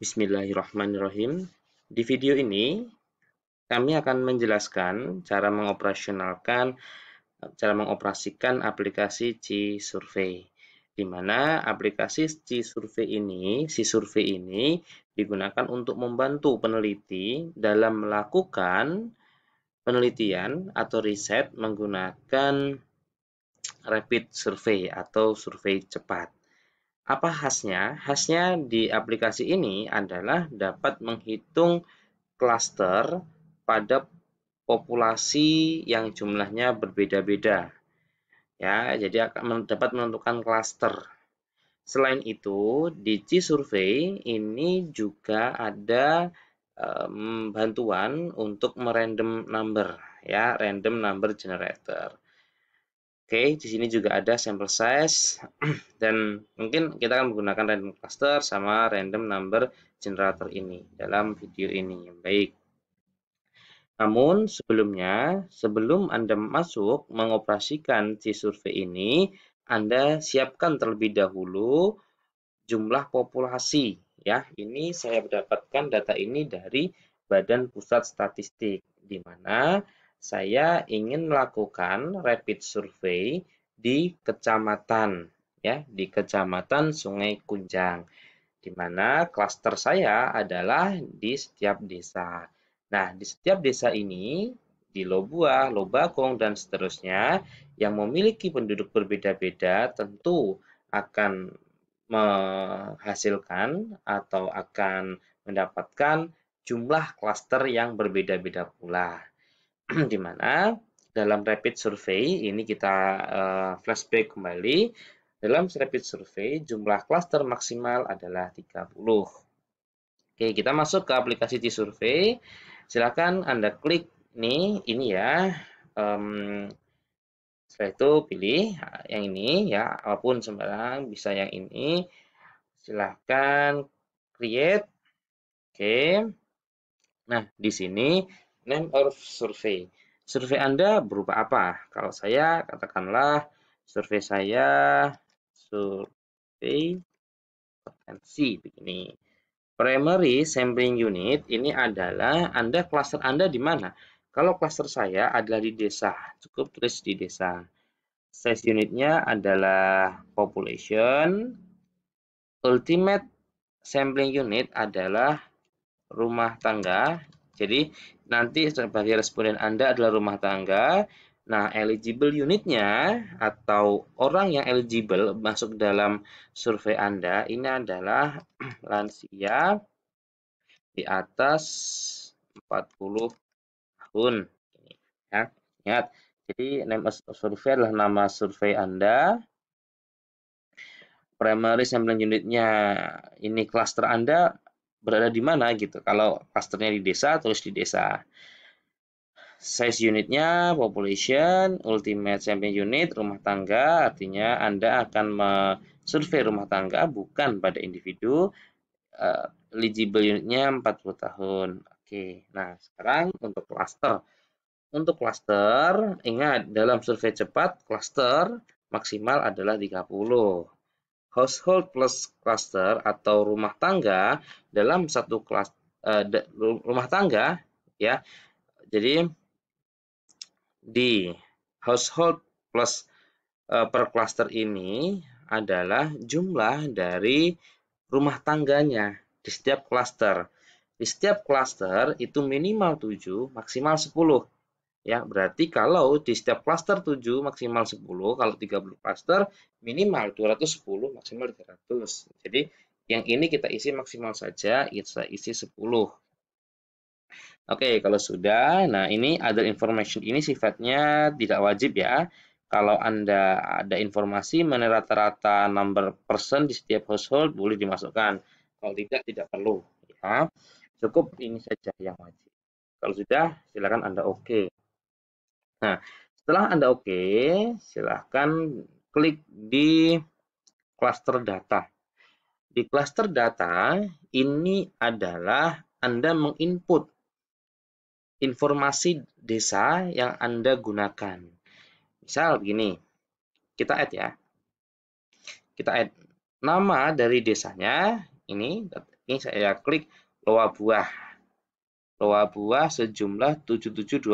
Bismillahirrahmanirrahim. Di video ini, kami akan menjelaskan cara mengoperasionalkan, cara mengoperasikan aplikasi C Survey. Di mana aplikasi C Survey ini, C Survey ini digunakan untuk membantu peneliti dalam melakukan penelitian atau riset menggunakan rapid survey atau survei cepat. Apa khasnya? Khasnya di aplikasi ini adalah dapat menghitung klaster pada populasi yang jumlahnya berbeda-beda. Ya, jadi akan dapat menentukan klaster. Selain itu, di C survey ini juga ada um, bantuan untuk merandom number ya, random number generator. Oke, di sini juga ada sample size dan mungkin kita akan menggunakan random cluster sama random number generator ini dalam video ini. Baik. Namun sebelumnya, sebelum Anda masuk mengoperasikan si survei ini, Anda siapkan terlebih dahulu jumlah populasi ya. Ini saya mendapatkan data ini dari Badan Pusat Statistik di mana saya ingin melakukan rapid survey di kecamatan ya, di kecamatan Sungai Kunjang di mana klaster saya adalah di setiap desa. Nah, di setiap desa ini di Lobua, Lobakong, dan seterusnya yang memiliki penduduk berbeda-beda tentu akan menghasilkan atau akan mendapatkan jumlah klaster yang berbeda-beda pula. di mana dalam rapid survey ini kita uh, flashback kembali dalam rapid survey jumlah klaster maksimal adalah 30. Oke, kita masuk ke aplikasi di survey Silakan Anda klik nih ini ya. Um, setelah itu pilih yang ini ya, apapun sembarang bisa yang ini. Silahkan create. Oke. Nah, di sini name of survey. Survei Anda berupa apa? Kalau saya katakanlah survei saya survei potensi begini. Primary sampling unit ini adalah Anda klaster Anda di mana? Kalau klaster saya adalah di desa, cukup tulis di desa. Size unitnya adalah population. Ultimate sampling unit adalah rumah tangga jadi nanti sebagai responden Anda adalah rumah tangga. Nah, eligible unitnya atau orang yang eligible masuk dalam survei Anda ini adalah lansia di atas 40 tahun. Ya, ingat. Jadi name survei adalah nama survei Anda. Primary sampling unitnya ini klaster Anda berada di mana gitu. Kalau clusternya di desa, terus di desa. Size unitnya, population, ultimate sampling unit, rumah tangga, artinya Anda akan survei rumah tangga bukan pada individu, uh, eligible unitnya 40 tahun. Oke, nah sekarang untuk cluster. Untuk cluster, ingat dalam survei cepat, cluster maksimal adalah 30 household plus cluster atau rumah tangga dalam satu kelas uh, eh, rumah tangga ya. Jadi di household plus uh, per cluster ini adalah jumlah dari rumah tangganya di setiap cluster. Di setiap cluster itu minimal 7, maksimal 10. Ya, berarti kalau di setiap klaster 7 maksimal 10, kalau 30 klaster minimal 210, maksimal 300. Jadi yang ini kita isi maksimal saja, kita isi 10. Oke, kalau sudah, nah ini ada information ini sifatnya tidak wajib ya. Kalau Anda ada informasi mengenai rata-rata number person di setiap household, boleh dimasukkan. Kalau tidak, tidak perlu. Ya. Cukup ini saja yang wajib. Kalau sudah, silakan Anda oke. Okay. Nah, setelah Anda oke, okay, silahkan klik di cluster data. Di cluster data ini adalah Anda menginput informasi desa yang Anda gunakan. Misal begini, kita add ya. Kita add nama dari desanya, ini, ini saya klik loa buah. Loa buah sejumlah 7720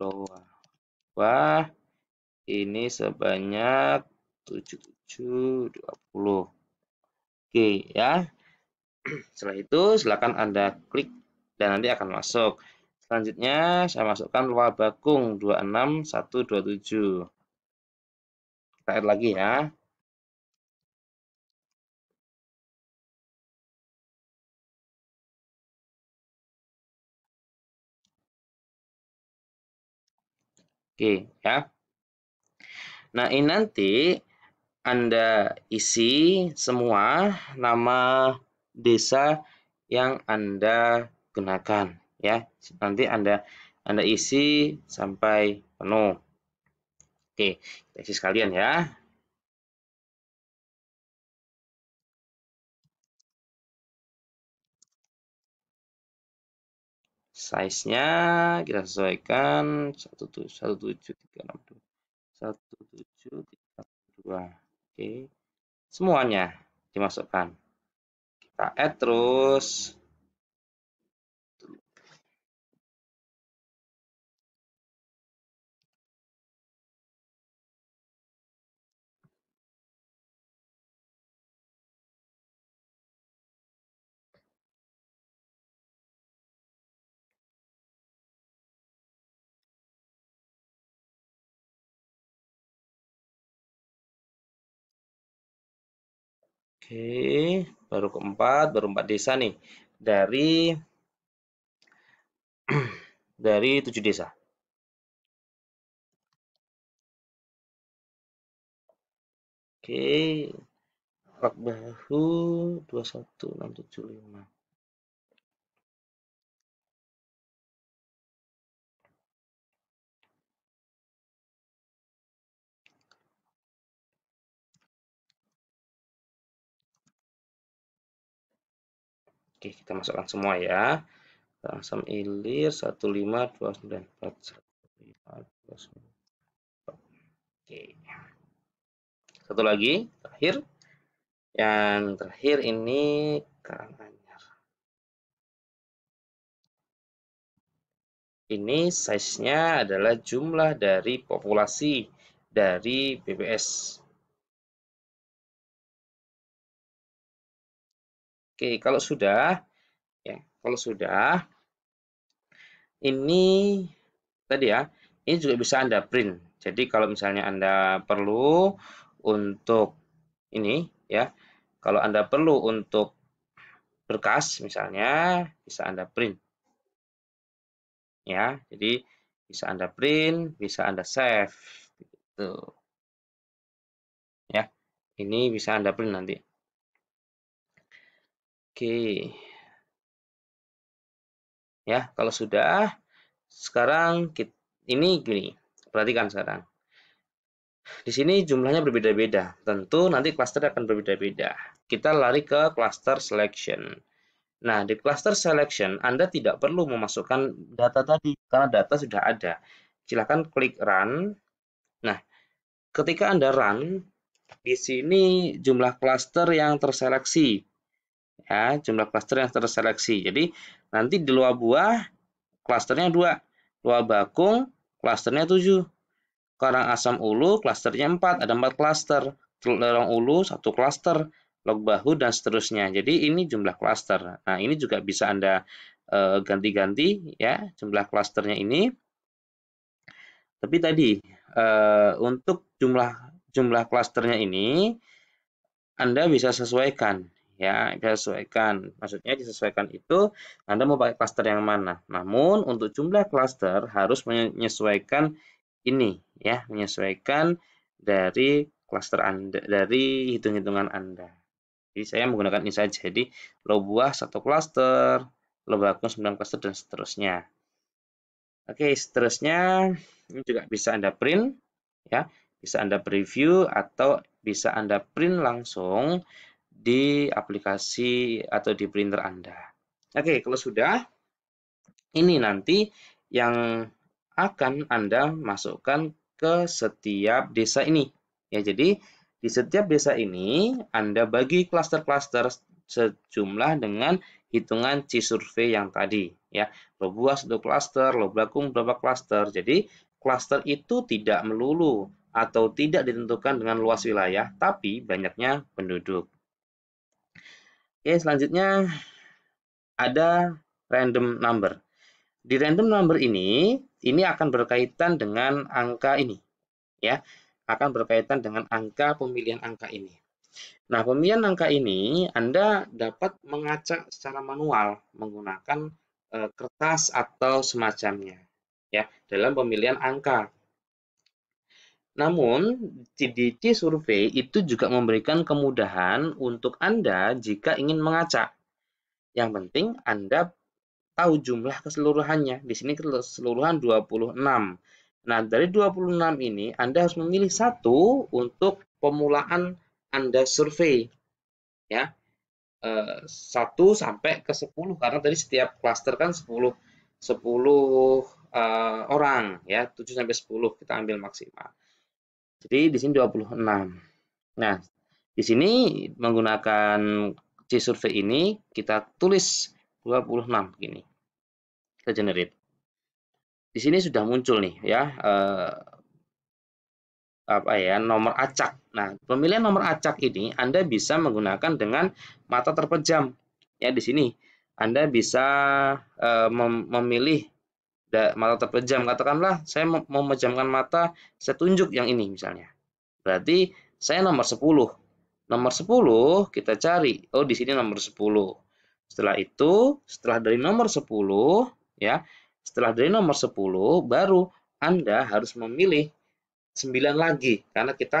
loa. Wah, ini sebanyak 7720. Oke ya. Setelah itu silakan Anda klik dan nanti akan masuk. Selanjutnya saya masukkan loa bakung 26127. Kita add lagi ya. Oke, ya. Nah, ini nanti Anda isi semua nama desa yang Anda gunakan, ya. Nanti Anda Anda isi sampai penuh. Oke, isi sekalian ya. size-nya kita sesuaikan 17362 17362 oke semuanya dimasukkan kita add terus Oke, baru keempat, baru empat desa nih dari dari tujuh desa. Oke, Pak Bahu dua satu enam tujuh lima. Oke, kita masukkan semua ya. Langsung ilir 15294 empat. Oke. Satu lagi terakhir. Yang terakhir ini Karanganyar. Ini size-nya adalah jumlah dari populasi dari BPS Oke, kalau sudah ya, kalau sudah ini tadi ya, ini juga bisa Anda print. Jadi kalau misalnya Anda perlu untuk ini ya, kalau Anda perlu untuk berkas misalnya bisa Anda print. Ya, jadi bisa Anda print, bisa Anda save gitu. Ya. Ini bisa Anda print nanti. Oke. Ya, kalau sudah, sekarang kita, ini gini, perhatikan sekarang. Di sini jumlahnya berbeda-beda. Tentu nanti cluster akan berbeda-beda. Kita lari ke cluster selection. Nah, di cluster selection, Anda tidak perlu memasukkan data tadi, karena data sudah ada. Silakan klik run. Nah, ketika Anda run, di sini jumlah cluster yang terseleksi ya jumlah klaster yang terseleksi. Jadi nanti di luar buah klasternya dua, luar bakung klasternya tujuh, karang asam ulu klasternya empat, ada empat klaster, lorong ulu satu klaster, log bahu dan seterusnya. Jadi ini jumlah klaster. Nah ini juga bisa anda eh, ganti-ganti e, ya jumlah klusternya ini. Tapi tadi e, untuk jumlah jumlah klusternya ini anda bisa sesuaikan ya disesuaikan maksudnya disesuaikan itu Anda mau pakai cluster yang mana namun untuk jumlah cluster harus menyesuaikan ini ya menyesuaikan dari cluster Anda dari hitung-hitungan Anda jadi saya menggunakan ini saja jadi lo buah satu cluster lo bagus sembilan cluster dan seterusnya oke seterusnya ini juga bisa Anda print ya bisa Anda preview atau bisa Anda print langsung di aplikasi atau di printer Anda. Oke, kalau sudah, ini nanti yang akan Anda masukkan ke setiap desa ini. Ya, jadi di setiap desa ini Anda bagi klaster-klaster sejumlah dengan hitungan C survei yang tadi ya. Lobuas satu klaster, Loblakung beberapa klaster. Jadi klaster itu tidak melulu atau tidak ditentukan dengan luas wilayah, tapi banyaknya penduduk. Oke, selanjutnya ada random number. Di random number ini, ini akan berkaitan dengan angka ini. Ya, akan berkaitan dengan angka pemilihan angka ini. Nah, pemilihan angka ini Anda dapat mengacak secara manual menggunakan e, kertas atau semacamnya ya dalam pemilihan angka namun, CDC survei itu juga memberikan kemudahan untuk Anda jika ingin mengacak. Yang penting Anda tahu jumlah keseluruhannya. Di sini keseluruhan 26. Nah, dari 26 ini Anda harus memilih satu untuk pemulaan Anda survei. Ya. 1 eh, sampai ke 10 karena tadi setiap klaster kan 10 10 eh, orang ya, 7 sampai 10 kita ambil maksimal. Jadi di sini 26. Nah, di sini menggunakan C survei ini kita tulis 26 begini. Kita generate. Di sini sudah muncul nih ya eh, apa ya nomor acak. Nah, pemilihan nomor acak ini Anda bisa menggunakan dengan mata terpejam. Ya di sini Anda bisa eh, mem memilih mata terpejam katakanlah saya mau memejamkan mata saya tunjuk yang ini misalnya berarti saya nomor 10 nomor 10 kita cari oh di sini nomor 10 setelah itu setelah dari nomor 10 ya setelah dari nomor 10 baru anda harus memilih 9 lagi karena kita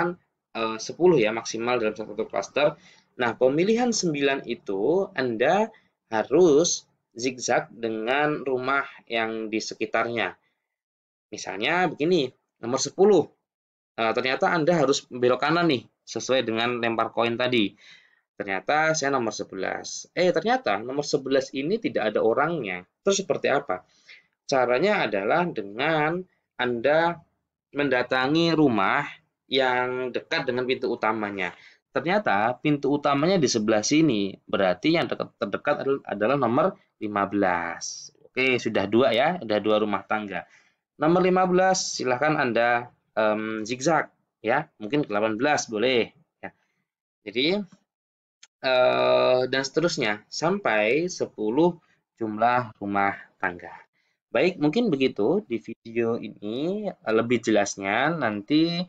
e, eh, 10 ya maksimal dalam satu cluster nah pemilihan 9 itu Anda harus zigzag dengan rumah yang di sekitarnya. Misalnya begini, nomor 10. Nah, ternyata Anda harus belok kanan nih, sesuai dengan lempar koin tadi. Ternyata saya nomor 11. Eh, ternyata nomor 11 ini tidak ada orangnya. Terus seperti apa? Caranya adalah dengan Anda mendatangi rumah yang dekat dengan pintu utamanya. Ternyata pintu utamanya di sebelah sini, berarti yang dekat, terdekat adalah nomor 15. Oke, sudah dua ya, sudah dua rumah tangga. Nomor 15 silahkan Anda um, zigzag ya, mungkin ke 18 boleh ya. Jadi uh, dan seterusnya sampai 10 jumlah rumah tangga. Baik, mungkin begitu di video ini lebih jelasnya nanti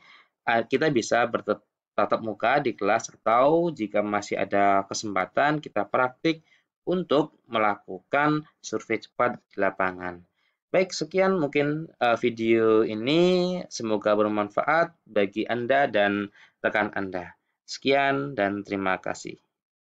kita bisa bertatap muka di kelas atau jika masih ada kesempatan kita praktik untuk melakukan survei cepat di lapangan. Baik, sekian mungkin eh, video ini. Semoga bermanfaat bagi Anda dan rekan Anda. Sekian dan terima kasih.